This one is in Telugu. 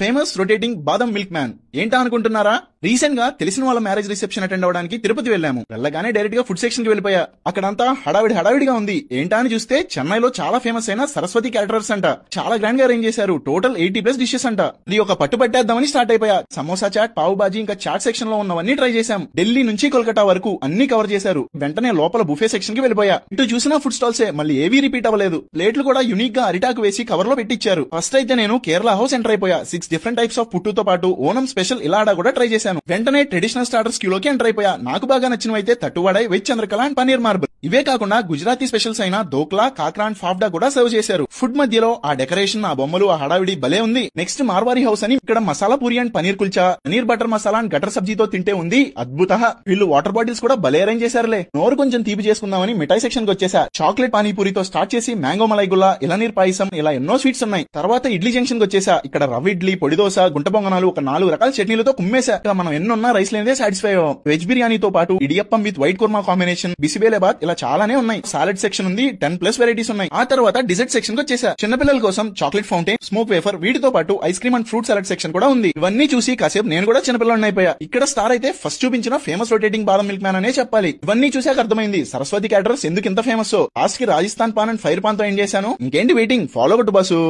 famous rotating badam milk man ఏంటా అనుకుంటున్నారా రీసెంట్ గా తెలిసిన వాళ్ళ మ్యారేజ్ రిసెప్షన్ అటెండ్ అవడానికి తిరుపతి వెళ్ళాము వెళ్ళగానే డైరెక్ట్ గా ఫుడ్ సెక్షన్ కి వెళ్ళిపోయా అక్కడంతా హడావిడి హడావిడిగా ఉంది ఏంటా అని చూస్తే చెన్నైలో చాలా ఫేమస్ అయిన సరస్వతి క్యారెక్టర్స్ అంట చాలా గ్రాండ్ గా అరేంజ్ చేశారు టోటల్ ఎయిటీ ప్లస్ డిషెస్ అంట ఇది ఒక పట్టు పట్టేద్దామని స్టార్ట్ అయిపోయా సమోసా చాట్ పావు బాజీ ఇంకా చాట్ సెక్షన్ లో ఉన్నవన్నీ ట్రై చేశాం ఢిల్లీ నుంచి కోల్కటా వరకు అన్ని కవర్ చేశారు వెంటనే లోపల బుఫే సెక్షన్ కి వెళ్ళిపోయా ఇటు చూసిన ఫుడ్ స్టాల్స్ మళ్ళీ ఏవీ రిపీట్ అవ్వలేదు ప్లేట్లు కూడా యూనిక్ గా అరిటాకు వేసి కవర్ లో పెట్టించారు ఫస్ట్ అయితే నేను కేరళ హౌస్ ఎంటర్ అయిపోయా six six different types of పుట్టుతో పాటు ఓనం స్పెషల్ ఇలాడా కూడా ట్రై చేశాను వెంటనే ట్రెడిషనల్ స్టార్టర్స్ క్యూలోకి ఎంటర్ అయిపోయా నాకు బాగా నచ్చినవైతే తట్టువాడై veg Chandrakala and paneer marble ఇవే కాకుండా గుజరాతీ స్పెషల్స్ అయిన దోక్లా కాక్రా అండ్ ఫాఫ్డా కూడా సర్వ్ చేశారు ఫుడ్ మధ్యలో ఆ డెకరేషన్ ఆ బొమ్మలు ఆ హడావిడి భలే ఉంది నెక్స్ట్ మార్వారి హౌస్ అని ఇక్కడ masala puri and paneer kulcha paneer butter masala and గటర్ సబ్జీతో తింటే ఉంది అద్భుత వీళ్ళు వాటర్ బాటిల్స్ కూడా భలే అరేంజ్ చేశారులే నోరు కొంచెం తీపి చేసుకుందామని మిఠాయి సెక్షన్ కి వచ్చేసా చాక్లెట్ పానీపూరితో స్టార్ట్ చేసి మ్యాంగో మలైగుల్లా నీరు పాయసం ఇలా ఎన్నో స్వీట్స్ ఉన్నాయి తర్వాత ఇడ్లీ జంక్షన్ కి వచ్చేసా ఇక్కడ రవ్ ఇడ్లీ పొడి దోశ గుంట ఒక నాలుగు రకాల చట్నీలతో కుమ్మేశా మనం ఎన్నున్నా రైస్ లేనిదే సాటిస్ఫై అవ్వం వెజ్ బిర్యానీతో పాటు idiyappam with white kurma combination bisibelebath ఇలా చాలానే ఉన్నాయి సాలెడ్ సెక్షన్ ఉంది టెన్ ప్లస్ వెరైటీస్ ఉన్నాయి ఆ తర్వాత డిజర్ట్ సెక్షన్ కు వచ్చేసా చిన్నపిల్లల కోసం చాక్లెట్ ఫౌంటైన్ స్మోక్ వేఫర్ వీటితో పాటు ice cream and fruit salad section కూడా ఉంది ఇవన్నీ చూసి కాసేపు నేను కూడా చిన్నపిల్లలు అయిపోయా ఇక్కడ స్టార్ అయితే ఫస్ట్ చూపించిన famous rotating badam milk man అనే చెప్పాలి ఇవన్నీ చూసాక అర్థమైంది సరస్వతి క్యాటర్స్ ఎందుకు ఇంత ఫేమస్ లాస్ట్ కి రాజస్థాన్ పాన్ అండ్ ఫైర్ పాన్ తో ఏం చేశాను ఇంకేంటి వెయిటింగ్ ఫాలో కొట్టు బాసు